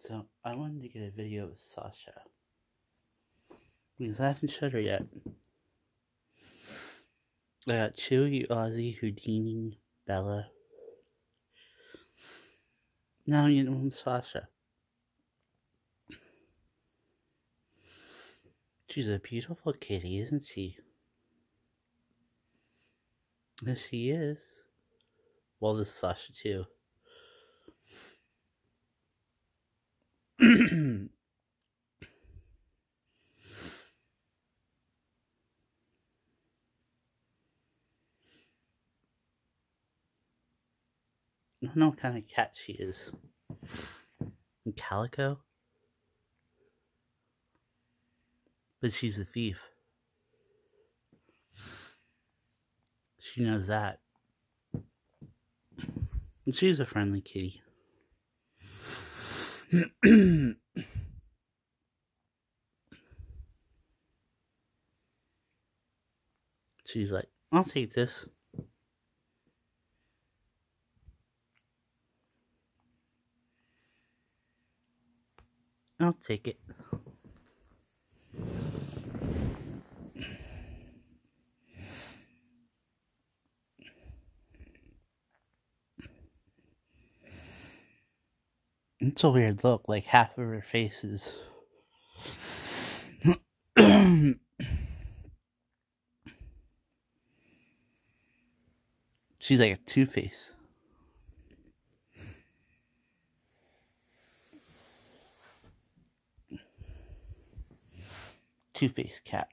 So I wanted to get a video of Sasha. Because I haven't showed her yet. I got Chewy, Ozzy, Houdini, Bella. Now you know Sasha. She's a beautiful kitty, isn't she? Yes, she is. Well, this is Sasha, too. I don't know what kind of cat she is. Calico? But she's a thief. She knows that. And she's a friendly kitty. She's like, I'll take this. I'll take it. It's a weird look, like half of her face is. She's like a Two Face. Two Face cat.